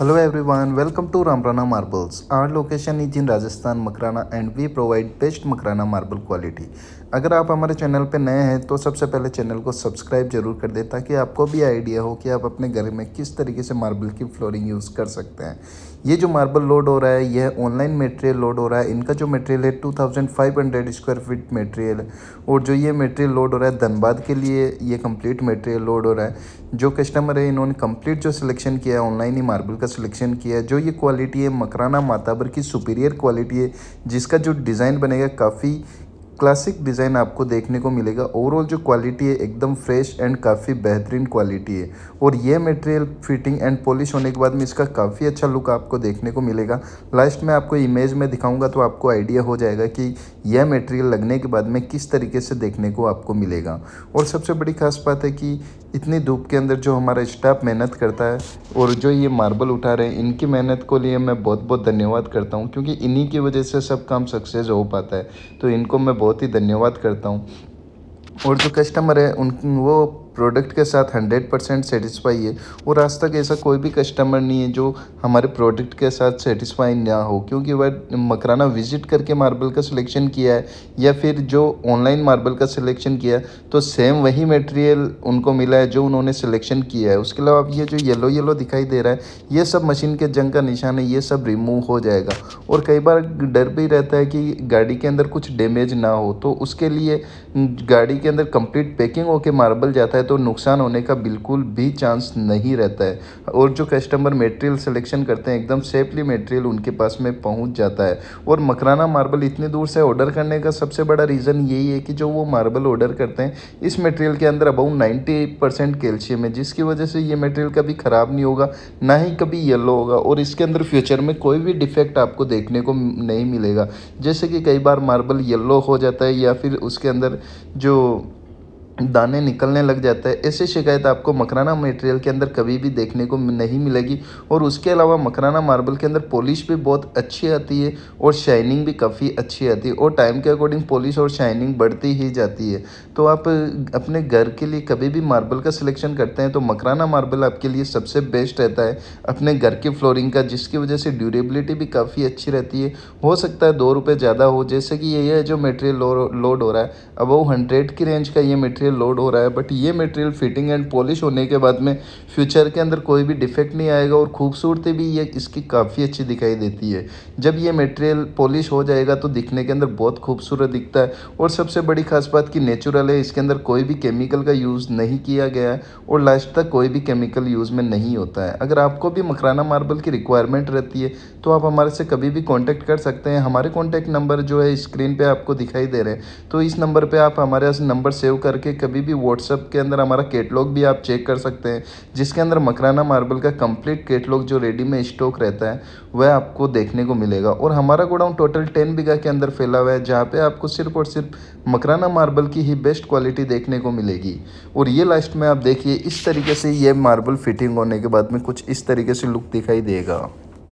hello everyone welcome to Ramrana marbles our location is in Rajasthan Makrana and we provide best Makrana marble quality अगर आप हमारे channel पर नए हैं तो सबसे पहले चैनल को सब्सक्राइब जरूर कर दें ताकि आपको भी आइडिया हो कि आप अपने घर में किस तरीके से मार्बल की फ्लोरिंग यूज़ कर सकते हैं ये जो मार्बल लोड हो रहा है यह ऑनलाइन मटेरियल लोड हो रहा है इनका जो मटेरियल है 2500 स्क्वायर फीट मटेरियल है और जो ये मटेरियल लोड हो रहा है धनबाद के लिए ये कंप्लीट मटेरियल लोड हो रहा है जो कस्टमर है इन्होंने कंप्लीट जो सिलेक्शन किया है ऑनलाइन ही मार्बल का सिलेक्शन किया है जो ये क्वालिटी है मकराना माताबर की सुपीरियर क्वालिटी है जिसका जो डिज़ाइन बनेगा काफ़ी क्लासिक डिज़ाइन आपको देखने को मिलेगा ओवरऑल जो क्वालिटी है एकदम फ्रेश एंड काफ़ी बेहतरीन क्वालिटी है और ये मटेरियल फिटिंग एंड पॉलिश होने के बाद में इसका काफ़ी अच्छा लुक आपको देखने को मिलेगा लास्ट में आपको इमेज में दिखाऊंगा तो आपको आइडिया हो जाएगा कि यह मटेरियल लगने के बाद में किस तरीके से देखने को आपको मिलेगा और सबसे बड़ी खास बात है कि इतनी धूप के अंदर जो हमारा स्टाफ मेहनत करता है और जो ये मार्बल उठा रहे हैं इनकी मेहनत को लिए मैं बहुत बहुत धन्यवाद करता हूँ क्योंकि इन्हीं की वजह से सब काम सक्सेस हो पाता है तो इनको मैं बहुत ही धन्यवाद करता हूँ और जो कस्टमर है उन वो प्रोडक्ट के साथ 100 परसेंट सेटिस्फाई है और आज तक ऐसा कोई भी कस्टमर नहीं है जो हमारे प्रोडक्ट के साथ सेटिस्फाई ना हो क्योंकि वह मकराना विजिट करके मार्बल का सिलेक्शन किया है या फिर जो ऑनलाइन मार्बल का सिलेक्शन किया है तो सेम वही मटेरियल उनको मिला है जो उन्होंने सिलेक्शन किया है उसके अलावा ये जो येलो येलो दिखाई दे रहा है ये सब मशीन के जंग का निशान है ये सब रिमूव हो जाएगा और कई बार डर भी रहता है कि गाड़ी के अंदर कुछ डैमेज ना हो तो उसके लिए गाड़ी के अंदर कंप्लीट पैकिंग होकर मार्बल जाता है तो नुकसान होने का बिल्कुल भी चांस नहीं रहता है और जो कस्टमर मेटेरियल सिलेक्शन करते हैं एकदम सेफली मेटेरियल उनके पास में पहुंच जाता है और मकराना मार्बल इतनी दूर से ऑर्डर करने का सबसे बड़ा रीज़न यही है कि जो वो मार्बल ऑर्डर करते हैं इस मटेरियल के अंदर अबाउट नाइन्टी परसेंट कैल्शियम है जिसकी वजह से ये मटेरियल कभी ख़राब नहीं होगा ना ही कभी येलो होगा और इसके अंदर फ्यूचर में कोई भी डिफेक्ट आपको देखने को नहीं मिलेगा जैसे कि कई बार मार्बल येल्लो हो जाता है या फिर उसके अंदर जो दाने निकलने लग जाता है ऐसी शिकायत आपको मकराना मटेरियल के अंदर कभी भी देखने को नहीं मिलेगी और उसके अलावा मकराना मार्बल के अंदर पॉलिश भी बहुत अच्छी आती है और शाइनिंग भी काफ़ी अच्छी आती है और टाइम के अकॉर्डिंग पॉलिश और शाइनिंग बढ़ती ही जाती है तो आप अपने घर के लिए कभी भी मार्बल का सिलेक्शन करते हैं तो मकराना मार्बल आपके लिए सबसे बेस्ट रहता है अपने घर की फ्लोरिंग का जिसकी वजह से ड्यूरेबिलिटी भी काफ़ी अच्छी रहती है हो सकता है दो रुपये ज़्यादा हो जैसे कि ये जो मटेरियल लोड हो रहा है अब वो हंड्रेड की रेंज का ये मटेरियल मटेरियल लोड हो रहा है बट ये मटेरियल फिटिंग एंड पॉलिश होने के बाद में फ्यूचर के अंदर कोई भी डिफेक्ट नहीं आएगा और खूबसूरती भी ये इसकी काफ़ी अच्छी दिखाई देती है जब ये मटेरियल पॉलिश हो जाएगा तो दिखने के अंदर बहुत खूबसूरत दिखता है और सबसे बड़ी खास बात कि नेचुरल है इसके अंदर कोई भी केमिकल का यूज़ नहीं किया गया है और लास्ट तक कोई भी केमिकल यूज़ में नहीं होता है अगर आपको भी मकराना मार्बल की रिक्वायरमेंट रहती है तो आप हमारे से कभी भी कॉन्टैक्ट कर सकते हैं हमारे कॉन्टैक्ट नंबर जो है स्क्रीन पर आपको दिखाई दे रहे हैं तो इस नंबर पर आप हमारे नंबर सेव करके कभी भी व्हाट्सअप के अंदर हमारा केटलॉग भी आप चेक कर सकते हैं जिसके अंदर मकराना मार्बल का कंप्लीट केटलॉग जो रेडी में स्टॉक रहता है वह आपको देखने को मिलेगा और हमारा गोडाउन टोटल टेन बीघा के अंदर फैला हुआ है जहाँ पर आपको सिर्फ और सिर्फ मकराना मार्बल की ही बेस्ट क्वालिटी देखने को मिलेगी और ये लास्ट में आप देखिए इस तरीके से ये मार्बल फिटिंग होने के बाद में कुछ इस तरीके से लुक दिखाई देगा